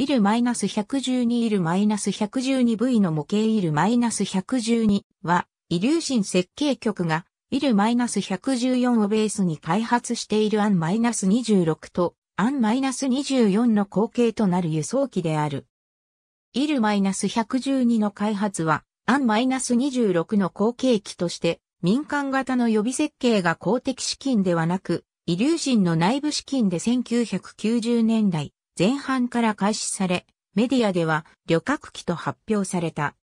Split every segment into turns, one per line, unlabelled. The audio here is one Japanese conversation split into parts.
イル -112 イル -112V の模型イル -112 は、イリューシン設計局が、イル -114 をベースに開発しているアン -26 と、アン -24 の後継となる輸送機である。イル -112 の開発は、アン -26 の後継機として、民間型の予備設計が公的資金ではなく、イリューシンの内部資金で1990年代、前半から開始され、メディアでは旅客機と発表された。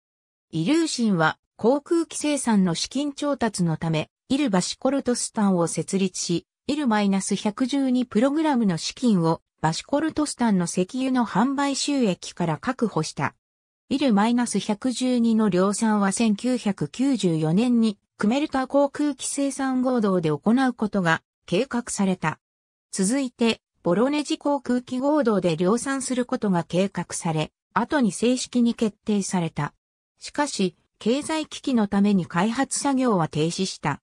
イリューシンは航空機生産の資金調達のため、イルバシコルトスタンを設立し、イル -112 プログラムの資金をバシコルトスタンの石油の販売収益から確保した。イル -112 の量産は1994年にクメルタ航空機生産合同で行うことが計画された。続いてボロネジ航空機合同で量産することが計画され、後に正式に決定された。しかし、経済危機のために開発作業は停止した。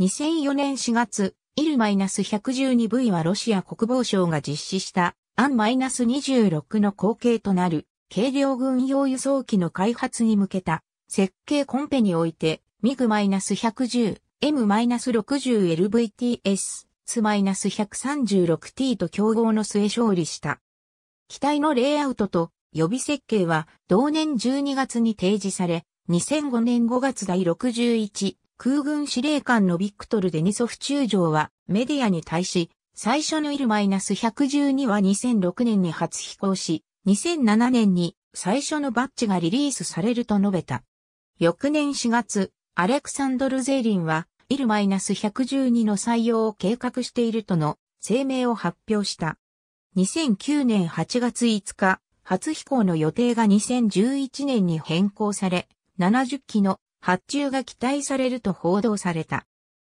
2004年4月、イル -112V はロシア国防省が実施したアン -26 の後継となる軽量軍用輸送機の開発に向けた設計コンペにおいてミグ -110、M-60LVTS S-136T と競合の末勝利した。機体のレイアウトと予備設計は同年12月に提示され、2005年5月第61空軍司令官のビクトル・デニソフ中将はメディアに対し、最初のイルマイナス112は2006年に初飛行し、2007年に最初のバッジがリリースされると述べた。翌年4月、アレクサンドル・ゼーリンはイル -112 の採用を計画しているとの声明を発表した。2009年8月5日、初飛行の予定が2011年に変更され、70機の発注が期待されると報道された。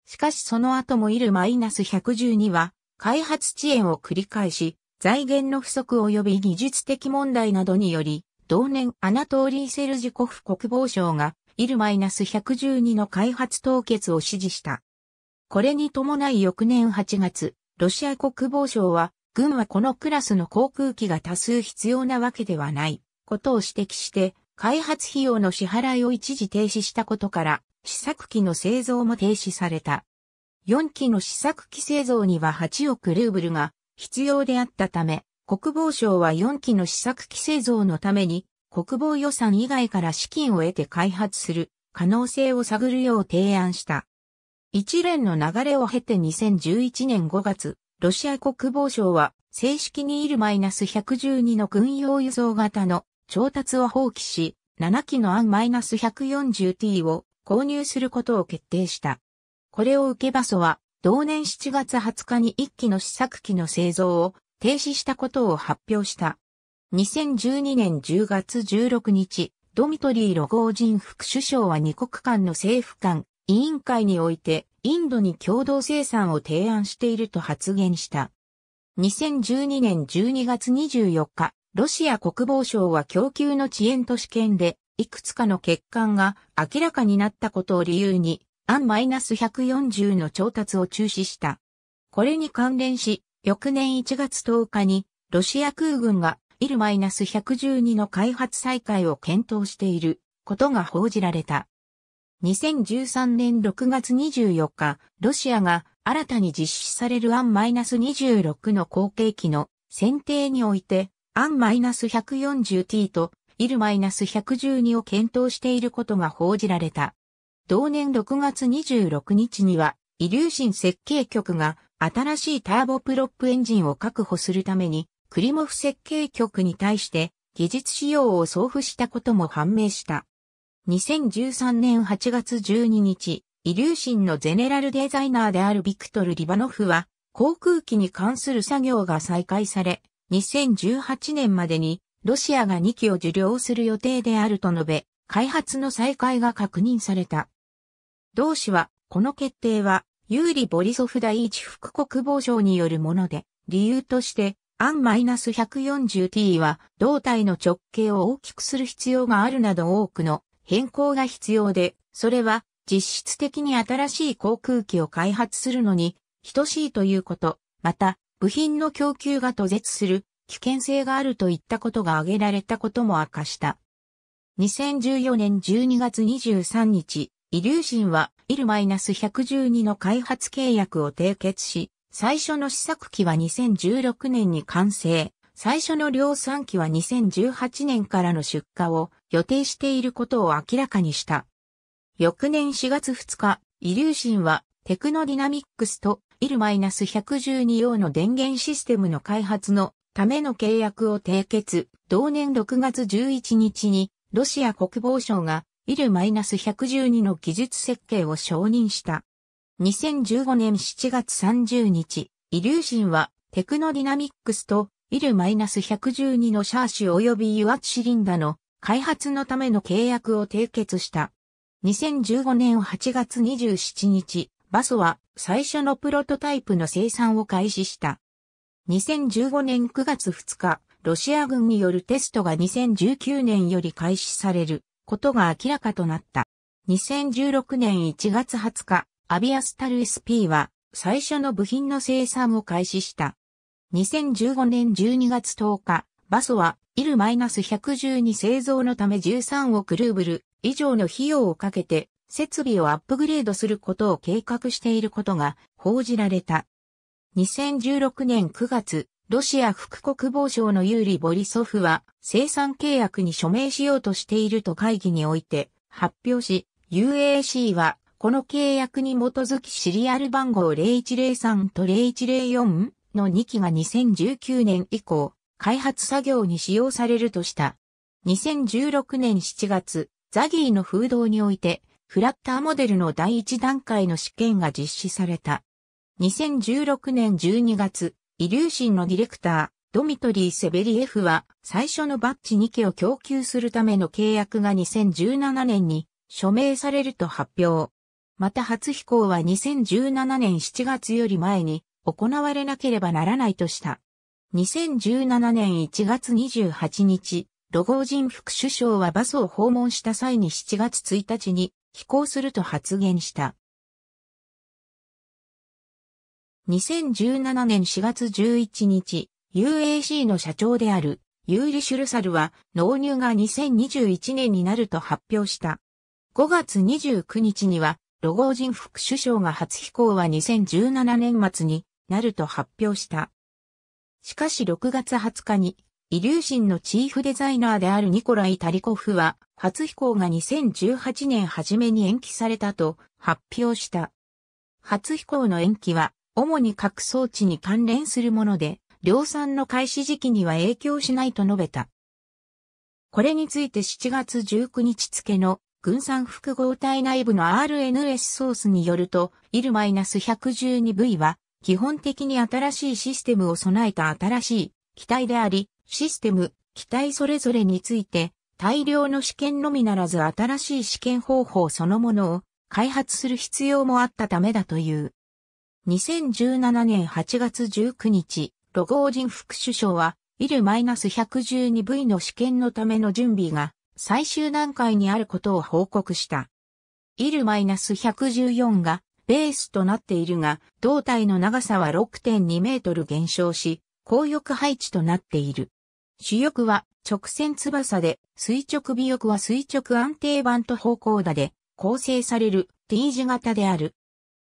しかしその後もイル -112 は開発遅延を繰り返し、財源の不足及び技術的問題などにより、同年アナトーリー・セルジコフ国防相がイル -112 の開発凍結を指示した。これに伴い翌年8月、ロシア国防省は、軍はこのクラスの航空機が多数必要なわけではない、ことを指摘して、開発費用の支払いを一時停止したことから、試作機の製造も停止された。4機の試作機製造には8億ルーブルが必要であったため、国防省は4機の試作機製造のために国防予算以外から資金を得て開発する可能性を探るよう提案した。一連の流れを経て2011年5月、ロシア国防省は正式にイル -112 の軍用輸送型の調達を放棄し、7機のアン -140T を購入することを決定した。これを受けバソは、同年7月20日に1機の試作機の製造を停止したことを発表した。2012年10月16日、ドミトリー・ロゴージン副首相は2国間の政府間委員会において、インドに共同生産を提案していると発言した。2012年12月24日、ロシア国防省は供給の遅延と試験で、いくつかの欠陥が明らかになったことを理由に、アン -140 の調達を中止した。これに関連し、翌年1月10日に、ロシア空軍がイル -112 の開発再開を検討していることが報じられた。2013年6月24日、ロシアが新たに実施されるアン -26 の後継機の選定において、アン -140t とイル -112 を検討していることが報じられた。同年6月26日には、イリューシン設計局が新しいターボプロップエンジンを確保するためにクリモフ設計局に対して技術使用を送付したことも判明した。2013年8月12日、イリューシンのゼネラルデザイナーであるビクトル・リバノフは、航空機に関する作業が再開され、2018年までにロシアが2機を受領する予定であると述べ、開発の再開が確認された。同氏は、この決定は、ユーリ・ボリソフ第一副国防省によるもので、理由として、アン1 4 0 t は胴体の直径を大きくする必要があるなど多くの変更が必要で、それは実質的に新しい航空機を開発するのに等しいということ、また部品の供給が途絶する危険性があるといったことが挙げられたことも明かした。2014年12月23日、イリューシンはイル1 1 2の開発契約を締結し、最初の試作機は2016年に完成、最初の量産機は2018年からの出荷を予定していることを明らかにした。翌年4月2日、イリューシンはテクノディナミックスとイル1 1 2用の電源システムの開発のための契約を締結、同年6月11日にロシア国防省がイル1 1 2の技術設計を承認した。2015年7月30日、イリューシンはテクノディナミックスとイル -112 のシャーシュ及び油圧シリンダの開発のための契約を締結した。2015年8月27日、バソは最初のプロトタイプの生産を開始した。2015年9月2日、ロシア軍によるテストが2019年より開始されることが明らかとなった。2016年1月20日、アビアスタル SP は最初の部品の生産を開始した。2015年12月10日、バソはイル -112 製造のため13億ルーブル以上の費用をかけて設備をアップグレードすることを計画していることが報じられた。2016年9月、ロシア副国防省のユーリ・ボリソフは生産契約に署名しようとしていると会議において発表し、UAC はこの契約に基づきシリアル番号0103と0104の2機が2019年以降、開発作業に使用されるとした。2016年7月、ザギーの風洞において、フラッターモデルの第1段階の試験が実施された。2016年12月、イリューシンのディレクター、ドミトリー・セベリエフは最初のバッチ2機を供給するための契約が2017年に署名されると発表。また初飛行は2017年7月より前に行われなければならないとした。2017年1月28日、ロゴー人副首相はバスを訪問した際に7月1日に飛行すると発言した。2017年4月11日、UAC の社長であるユーリ・シュルサルは納入が2021年になると発表した。5月29日にはロゴージン副首相が初飛行は2017年末になると発表した。しかし6月20日に、イリューシンのチーフデザイナーであるニコライ・タリコフは、初飛行が2018年初めに延期されたと発表した。初飛行の延期は、主に各装置に関連するもので、量産の開始時期には影響しないと述べた。これについて7月19日付の軍産複合体内部の RNS ソースによると、IL-112V は、基本的に新しいシステムを備えた新しい機体であり、システム、機体それぞれについて、大量の試験のみならず新しい試験方法そのものを開発する必要もあったためだという。2017年8月19日、ロゴー人副首相は、イル -112V の試験のための準備が最終段階にあることを報告した。イル -114 がベースとなっているが、胴体の長さは6.2メートル減少し、高翼配置となっている。主翼は直線翼で、垂直尾翼は垂直安定板と方向打で、構成される T 字型である。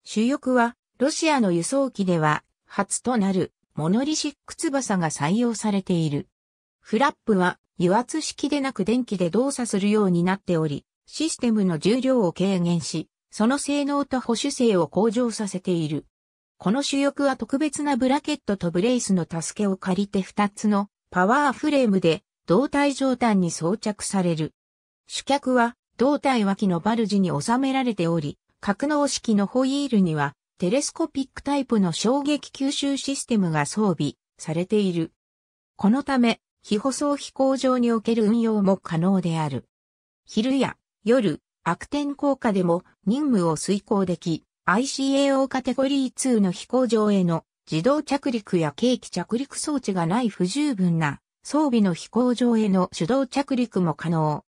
主翼は、ロシアの輸送機では、初となるモノリシック翼が採用されている。フラップは油圧式でなく電気で動作するようになっており、システムの重量を軽減し、その性能と保守性を向上させている。この主翼は特別なブラケットとブレイスの助けを借りて2つのパワーフレームで胴体上端に装着される。主脚は胴体脇のバルジに収められており、格納式のホイールにはテレスコピックタイプの衝撃吸収システムが装備されている。このため非舗装飛行場における運用も可能である。昼や夜、悪天効果でも任務を遂行でき、ICAO カテゴリー2の飛行場への自動着陸や軽機着陸装置がない不十分な装備の飛行場への手動着陸も可能。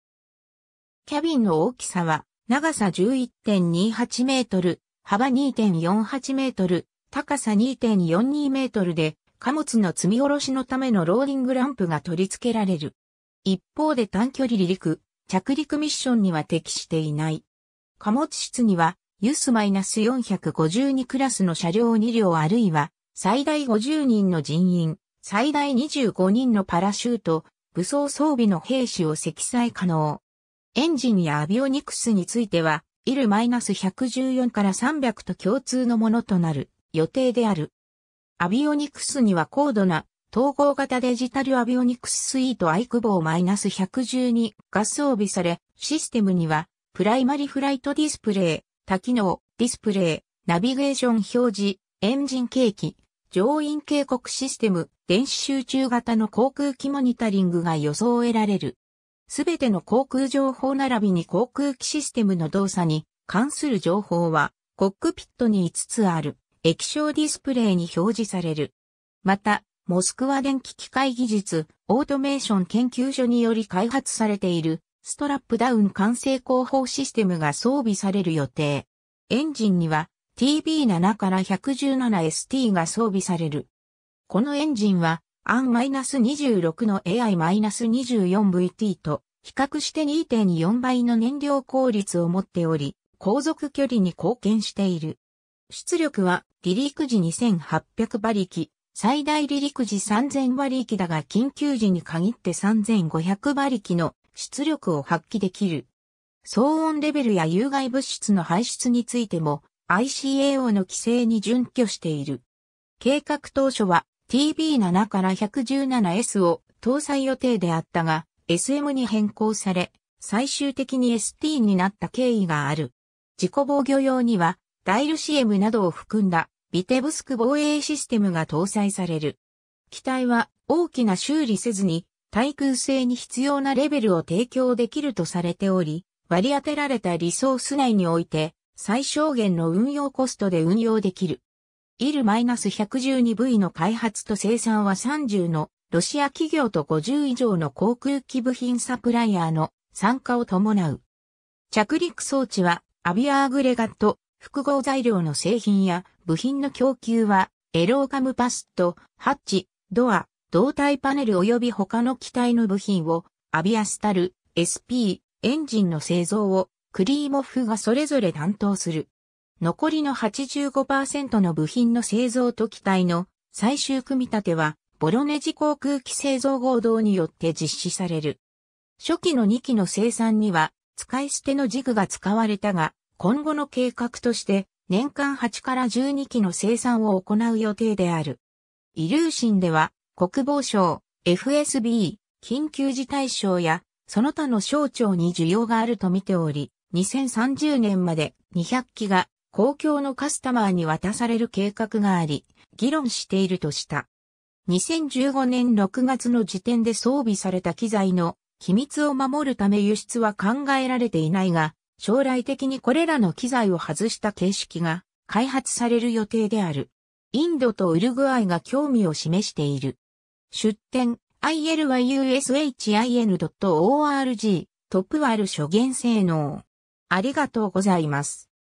キャビンの大きさは長さ11.28メートル、幅2.48メートル、高さ2.42メートルで貨物の積み下ろしのためのローリングランプが取り付けられる。一方で短距離離陸、着陸ミッションには適していない。貨物室には、ユス -452 クラスの車両2両あるいは、最大50人の人員、最大25人のパラシュート、武装装備の兵士を積載可能。エンジンやアビオニクスについては、イル -114 から300と共通のものとなる予定である。アビオニクスには高度な統合型デジタルアビオニクススイートアイクボー -112 が装備され、システムにはプライマリフライトディスプレイ、多機能、ディスプレイ、ナビゲーション表示、エンジン計器、乗員警告システム、電子集中型の航空機モニタリングが予想を得られる。すべての航空情報並びに航空機システムの動作に関する情報はコックピットに5つある。液晶ディスプレイに表示される。また、モスクワ電気機械技術オートメーション研究所により開発されているストラップダウン完成広報システムが装備される予定。エンジンには TB7 から 117ST が装備される。このエンジンは AN-26 の AI-24VT と比較して2.4倍の燃料効率を持っており、航続距離に貢献している。出力は離陸時2800馬力、最大離陸時3000馬力だが緊急時に限って3500馬力の出力を発揮できる。騒音レベルや有害物質の排出についても ICAO の規制に準拠している。計画当初は TB7 から 117S を搭載予定であったが SM に変更され最終的に ST になった経緯がある。自己防御用にはダイルシエムなどを含んだビテブスク防衛システムが搭載される。機体は大きな修理せずに対空性に必要なレベルを提供できるとされており、割り当てられたリソース内において最小限の運用コストで運用できる。イル -112V の開発と生産は30のロシア企業と50以上の航空機部品サプライヤーの参加を伴う。着陸装置はアビアアグレガット複合材料の製品や部品の供給は、エローカムパスとハッチ、ドア、胴体パネル及び他の機体の部品を、アビアスタル、SP、エンジンの製造を、クリーモフがそれぞれ担当する。残りの85%の部品の製造と機体の最終組み立ては、ボロネジ航空機製造合同によって実施される。初期の2機の生産には、使い捨てのジグが使われたが、今後の計画として年間8から12機の生産を行う予定である。イリューシンでは国防省、FSB、緊急事態省やその他の省庁に需要があると見ており、2030年まで200機が公共のカスタマーに渡される計画があり、議論しているとした。2015年6月の時点で装備された機材の秘密を守るため輸出は考えられていないが、将来的にこれらの機材を外した形式が開発される予定である。インドとウルグアイが興味を示している。出展 ilyushin.org トップワール諸元性能。ありがとうございます。